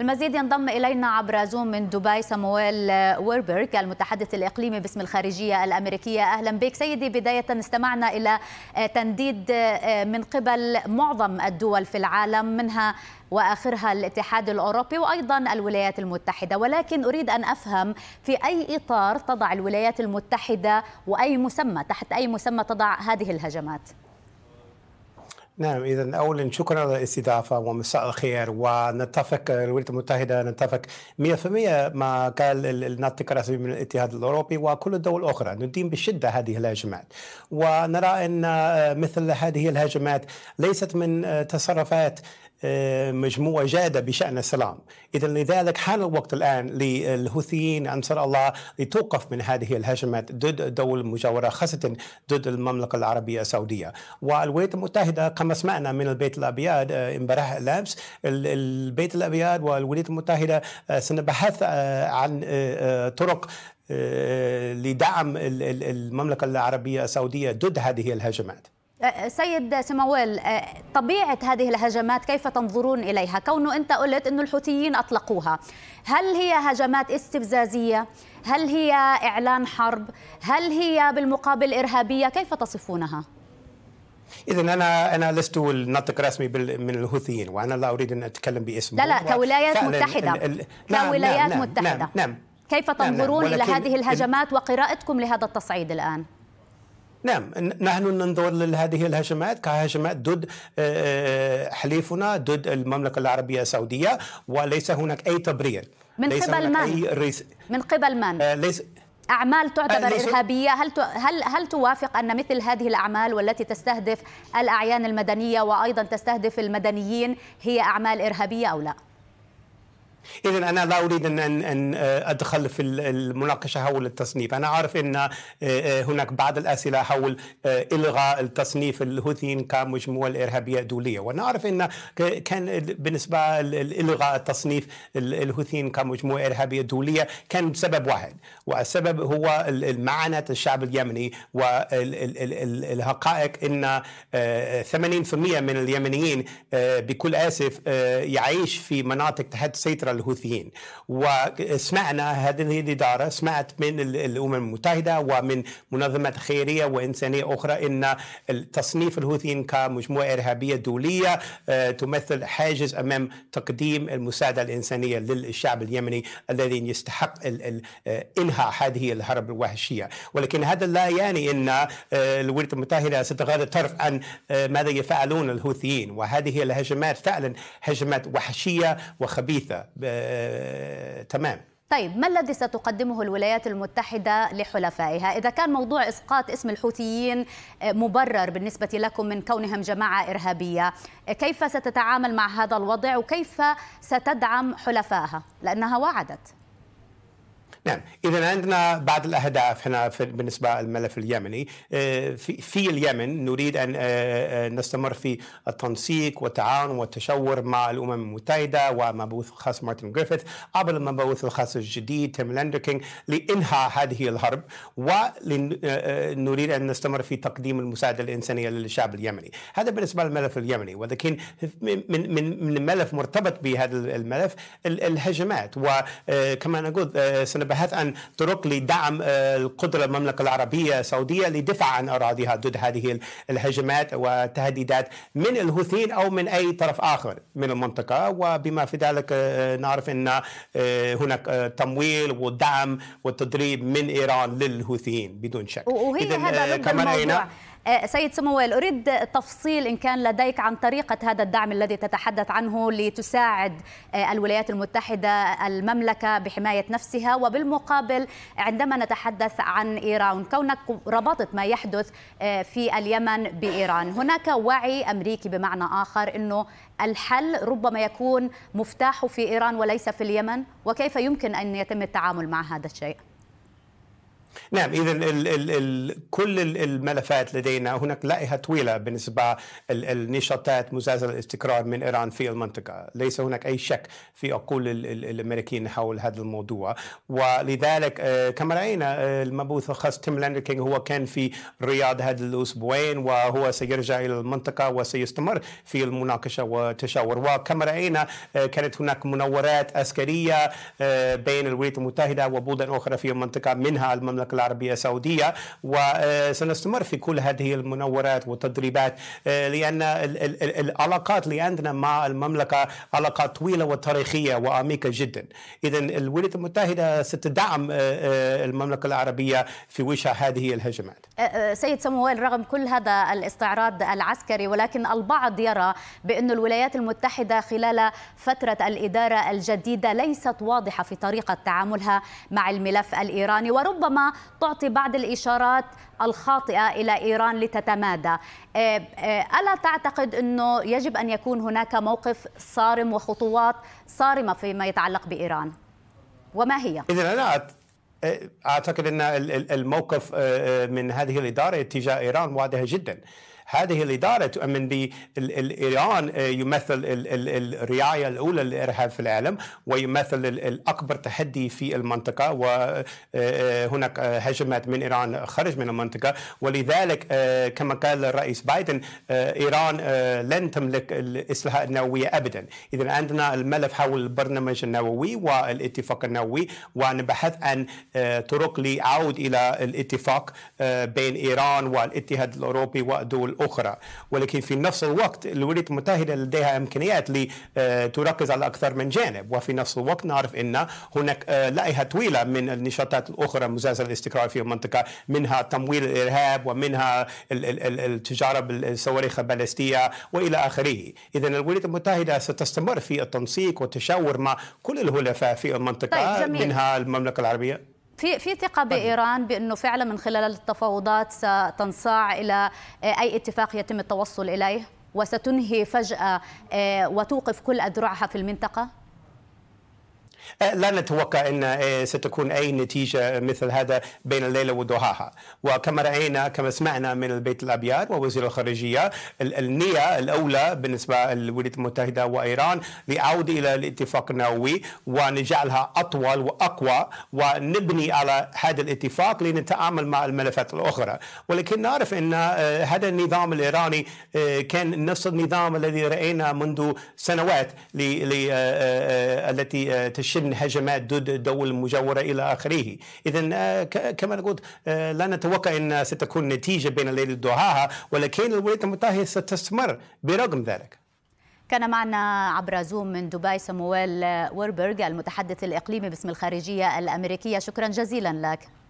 المزيد ينضم إلينا عبر زوم من دبي سامويل ويربرغ المتحدث الإقليمي باسم الخارجية الأمريكية أهلا بك سيدي بداية استمعنا إلى آه، تنديد آه، من قبل معظم الدول في العالم منها واخرها الاتحاد الاوروبي وايضا الولايات المتحده ولكن اريد ان افهم في اي اطار تضع الولايات المتحده واي مسمى تحت اي مسمى تضع هذه الهجمات نعم إذا أولا شكرا على الاستضافة ومساء الخير ونتفق الولايات المتحدة نتفق 100% مع قال الناطق الرسمي من الاتحاد الأوروبي وكل الدول الأخرى ندين بشدة هذه الهجمات ونرى أن آه، مثل هذه الهجمات ليست من آه، تصرفات آه، مجموعة جادة بشأن السلام إذا لذلك حان الوقت الآن للهوثيين أنصار الله لتوقف من هذه الهجمات ضد الدول المجاورة خاصة ضد المملكة العربية السعودية والولايات المتحدة ما سمعنا من البيت الابيض آه، امبارح الامس البيت الابيض والولايات المتحده آه، سنبحث آه، عن طرق لدعم المملكه العربيه السعوديه ضد هذه الهجمات سيد سماويل طبيعة هذه الهجمات كيف تنظرون إليها كونه أنت قلت أن الحوثيين أطلقوها هل هي هجمات استفزازية هل هي إعلان حرب هل هي بالمقابل إرهابية كيف تصفونها اذا انا انا لست الناطق رسمي من الهوثيين وانا لا اريد ان اتكلم باسم لا لا كولايات متحده الـ الـ نعم كولايات نعم متحده نعم, نعم, نعم كيف تنظرون نعم نعم الى هذه الهجمات وقراءتكم لهذا التصعيد الان؟ نعم نحن ننظر لهذه الهجمات كهجمات ضد آه، آه، حليفنا ضد المملكه العربيه السعوديه وليس هناك اي تبرير من قبل من؟ من قبل من؟ آه، ليس أعمال تعتبر أيوة، إرهابية هل هل هل توافق أن مثل هذه الأعمال والتي تستهدف الأعيان المدنية وأيضا تستهدف المدنيين هي أعمال إرهابية أو لا؟ اذا انا لا اريد ان ان آه، ادخل في المناقشه حول التصنيف انا عارف ان آه، آه، هناك بعض الاسئله حول الغاء التصنيف الهوثيين كمجموعه إرهابية دولية، وانا ان كان بالنسبه الغاء التصنيف الهوثيين كمجموعه ارهابيه دوليه كان بسبب واحد والسبب هو معاناه الشعب اليمني والحقائق ان 80% من اليمنيين بكل اسف يعيش في مناطق تحت سيطره الهوثيين وسمعنا هذه الإدارة سمعت من الأمم المتحدة ومن منظمات خيرية وإنسانية أخرى أن تصنيف الهوثيين كمجموعة إرهابية دولية آه، تمثل حاجز أمام تقديم المساعدة الإنسانية للشعب اليمني الذي يستحق آه، إنهاء هذه الحرب الوحشية ولكن هذا لا يعني أن آه، الولايات المتحدة ستغادر طرف عن ماذا يفعلون الهوثيين وهذه الهجمات فعلا هجمات وحشية وخبيثة آه، تمام طيب ما الذي ستقدمه الولايات المتحدة لحلفائها إذا كان موضوع إسقاط اسم الحوثيين آه، مبرر بالنسبة لكم من كونهم جماعة إرهابية آه، كيف ستتعامل مع هذا الوضع وكيف ستدعم حلفائها لأنها وعدت نعم اذا عندنا بعض الاهداف هنا في بالنسبه للملف اليمني آه، في, في اليمن نريد ان آه، آه، نستمر في التنسيق والتعاون والتشاور مع الامم المتحده ومبعوث الخاص مارتن جريفيث عبر المبعوث الخاص الجديد تيم لاندركينج لانهاء هذه الحرب ونريد ان نستمر في تقديم المساعده الانسانيه للشعب اليمني هذا بالنسبه للملف اليمني ولكن من من من ملف مرتبط بهذا الملف الهجمات وكما نقول سنبه بحيث أن طرق لدعم آه، القدرة المملكة العربية السعودية للدفاع عن أراضيها ضد هذه الهجمات والتهديدات من الهوثيين أو من أي طرف آخر من المنطقة وبما في ذلك آه، نعرف أن آه، هناك تمويل ودعم وتدريب من إيران للهوثيين بدون شك وهي هذا كما آه، سيد سمويل أريد تفصيل إن كان لديك عن طريقة هذا الدعم الذي تتحدث عنه لتساعد آه، الولايات المتحدة المملكة بحماية نفسها وبالمقابل عندما نتحدث عن إيران كونك ربطت ما يحدث آه، في اليمن بإيران هناك وعي أمريكي بمعنى آخر أنه الحل ربما يكون مفتاحه في إيران وليس في اليمن وكيف يمكن أن يتم التعامل مع هذا الشيء؟ نعم اذا كل الملفات لدينا هناك لائحه طويله بالنسبه للنشاطات مزازه الاستقرار من ايران في المنطقه، ليس هناك اي شك في عقول الامريكيين حول هذا الموضوع ولذلك آه، كما راينا آه، المبعوث الخاص تيم لاندركينج هو كان في الرياض هذا الاسبوعين وهو سيرجع الى المنطقه وسيستمر في المناقشه والتشاور وكما راينا آه، كانت هناك مناورات عسكريه بين الولايات المتحده وبلدان اخرى في المنطقه منها المملكه المملكة العربية السعودية وسنستمر في كل هذه المنورات والتدريبات آه، لأن العلاقات اللي عندنا مع المملكة علاقات طويلة وتاريخية وعميقة جدا إذا الولايات المتحدة ستدعم آه، آه، المملكة العربية في وجه هذه الهجمات سيد سموال رغم كل هذا الاستعراض العسكري ولكن البعض يرى بأن الولايات المتحدة خلال فترة الإدارة الجديدة ليست واضحة في طريقة تعاملها مع الملف الإيراني وربما تعطي بعض الإشارات الخاطئة إلى إيران لتتمادى آه، آه، ألا تعتقد أنه يجب أن يكون هناك موقف صارم وخطوات صارمة فيما يتعلق بإيران وما هي؟ إذا أنا آه، أعتقد أن الموقف من هذه الإدارة تجاه إيران واضح جدا هذه الإدارة تؤمن بإيران آه، يمثل الرعاية الأولى للإرهاب في العالم ويمثل الأكبر تحدي في المنطقة وهناك آه، آه، هجمات من إيران خرج من المنطقة ولذلك كما قال الرئيس بايدن إيران لن تملك الإسلحة النووية أبدا إذا عندنا الملف حول البرنامج النووي والاتفاق النووي ونبحث عن طرق لعود إلى الاتفاق بين إيران والاتحاد الأوروبي ودول الأخرى ولكن في نفس الوقت الولايات المتحدة لديها إمكانيات لتركز آه، على أكثر من جانب وفي نفس الوقت نعرف أن هناك آه، لائحة طويلة من النشاطات الأخرى مزازة الاستقرار في المنطقة منها تمويل الإرهاب ومنها التجارة بالصواريخ البالستية وإلى آخره إذا الولايات المتحدة ستستمر في التنسيق والتشاور مع كل الحلفاء في المنطقة طيب منها المملكة العربية في في ثقه طيب. بايران بانه فعلا من خلال التفاوضات ستنصاع الى آه، اي اتفاق يتم التوصل اليه وستنهي فجاه آه، وتوقف كل اذرعها في المنطقه آه، لا نتوقع ان آه، ستكون اي نتيجه مثل هذا بين الليله وضحاها وكما راينا كما سمعنا من البيت الابيض ووزير الخارجيه النيه الاولى بالنسبه للولايات المتحده وايران لعوده الى الاتفاق النووي ونجعلها اطول واقوى ونبني على هذا الاتفاق لنتعامل مع الملفات الاخرى ولكن نعرف ان آه، هذا النظام الايراني كان نفس النظام الذي راينا منذ سنوات التي تشكل شن هجمات ضد الدول المجاورة إلى آخره إذا آه، كما قلت آه، لا نتوقع أن ستكون نتيجة بين ليلة ضحاها ولكن الولايات المتحدة ستستمر برغم ذلك كان معنا عبر زوم من دبي سمويل وربرغ المتحدث الإقليمي باسم الخارجية الأمريكية شكرا جزيلا لك